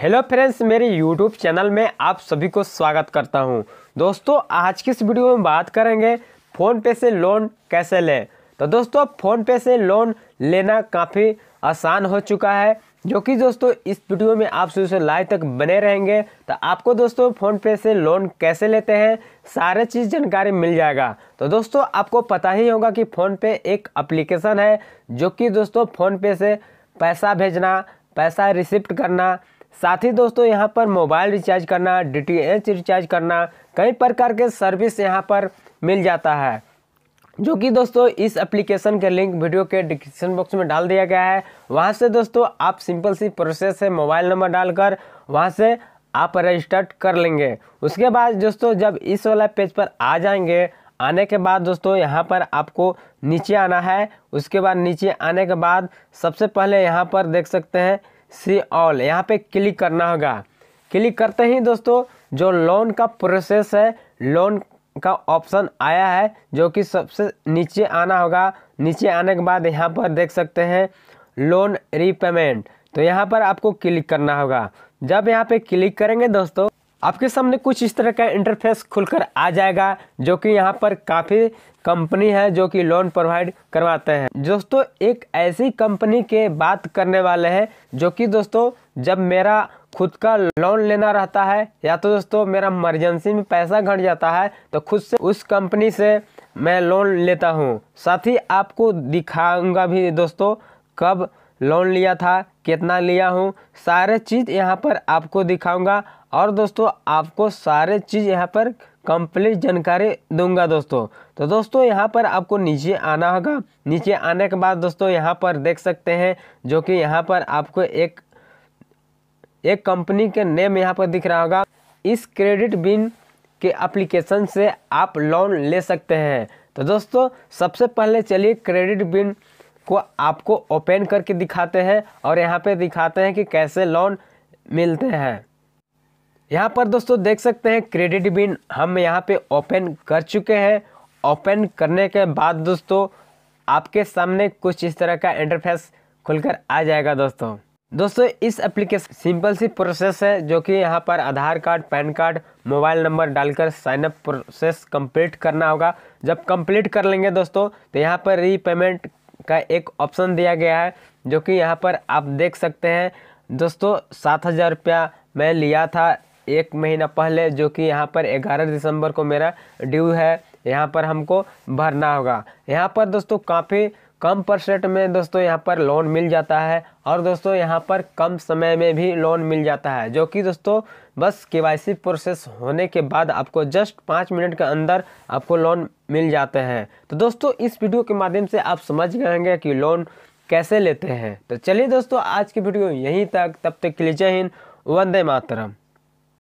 hello friends मेरे YouTube channel में आप सभी को स्वागत करता हूं दोस्तों आज की इस वीडियो में बात करेंगे फ़ोन पे से लोन कैसे लें तो दोस्तों फ़ोन पे से लोन लेना काफ़ी आसान हो चुका है जो कि दोस्तों इस वीडियो में आप शुरू से लाइव तक बने रहेंगे तो आपको दोस्तों फ़ोन पे से लोन कैसे लेते हैं सारे चीज़ जानकारी मिल जाएगा तो दोस्तों आपको पता ही होगा कि फ़ोन पे एक एप्लीकेशन है जो कि दोस्तों फ़ोन पे से पैसा भेजना पैसा रिसिप्ट करना साथ ही दोस्तों यहाँ पर मोबाइल रिचार्ज करना डी रिचार्ज करना कई प्रकार के सर्विस यहाँ पर मिल जाता है जो कि दोस्तों इस एप्लीकेशन के लिंक वीडियो के डिस्क्रिप्शन बॉक्स में डाल दिया गया है वहाँ से दोस्तों आप सिंपल सी प्रोसेस है मोबाइल नंबर डालकर वहाँ से आप रजिस्टर्ड कर लेंगे उसके बाद दोस्तों जब इस वाला पेज पर आ जाएंगे आने के बाद दोस्तों यहाँ पर आपको नीचे आना है उसके बाद नीचे आने के बाद सबसे पहले यहाँ पर देख सकते हैं सी ऑल यहाँ पे क्लिक करना होगा क्लिक करते ही दोस्तों जो लोन का प्रोसेस है लोन का ऑप्शन आया है जो कि सबसे नीचे आना होगा नीचे आने के बाद यहाँ पर देख सकते हैं लोन रीपेमेंट तो यहाँ पर आपको क्लिक करना होगा जब यहाँ पे क्लिक करेंगे दोस्तों आपके सामने कुछ इस तरह का इंटरफेस खुलकर आ जाएगा जो कि यहाँ पर काफ़ी कंपनी है जो कि लोन प्रोवाइड करवाते हैं दोस्तों एक ऐसी कंपनी के बात करने वाले हैं जो कि दोस्तों जब मेरा खुद का लोन लेना रहता है या तो दोस्तों मेरा इमरजेंसी में पैसा घट जाता है तो खुद से उस कंपनी से मैं लोन लेता हूँ साथ ही आपको दिखाऊंगा भी दोस्तों कब लोन लिया था कितना लिया हूँ सारे चीज़ यहाँ पर आपको दिखाऊंगा और दोस्तों आपको सारे चीज़ यहाँ पर कंप्लीट जानकारी दूंगा दोस्तों तो दोस्तों यहाँ पर आपको नीचे आना होगा नीचे आने के बाद दोस्तों यहाँ पर देख सकते हैं जो कि यहाँ पर आपको एक एक कंपनी के नेम यहाँ पर दिख रहा होगा इस क्रेडिट बिन के एप्लीकेशन से आप लोन ले सकते हैं तो दोस्तों सबसे पहले चलिए क्रेडिट बिन को आपको ओपन करके दिखाते हैं और यहाँ पे दिखाते हैं कि कैसे लोन मिलते हैं यहाँ पर दोस्तों देख सकते हैं क्रेडिट बिन हम यहाँ पे ओपन कर चुके हैं ओपन करने के बाद दोस्तों आपके सामने कुछ इस तरह का इंटरफेस खुलकर आ जाएगा दोस्तों दोस्तों इस एप्लीकेशन सिंपल सी प्रोसेस है जो कि यहाँ पर Aadhaar card PAN card mobile number डालकर साइनअप प्रोसेस कंप्लीट करना होगा जब कंप्लीट कर लेंगे दोस्तों तो यहाँ पर रीपेमेंट का एक ऑप्शन दिया गया है जो कि यहाँ पर आप देख सकते हैं दोस्तों सात हज़ार रुपया मैं लिया था एक महीना पहले जो कि यहाँ पर ग्यारह दिसंबर को मेरा ड्यू है यहाँ पर हमको भरना होगा यहाँ पर दोस्तों काफ़ी कम परसेंट में दोस्तों यहाँ पर लोन मिल जाता है और दोस्तों यहाँ पर कम समय में भी लोन मिल जाता है जो कि दोस्तों बस के प्रोसेस होने के बाद आपको जस्ट पाँच मिनट के अंदर आपको लोन मिल जाते हैं तो दोस्तों इस वीडियो के माध्यम से आप समझ गए होंगे कि लोन कैसे लेते हैं तो चलिए दोस्तों आज की वीडियो यहीं तक तब तक के लिए जय हिंद वंदे मातरम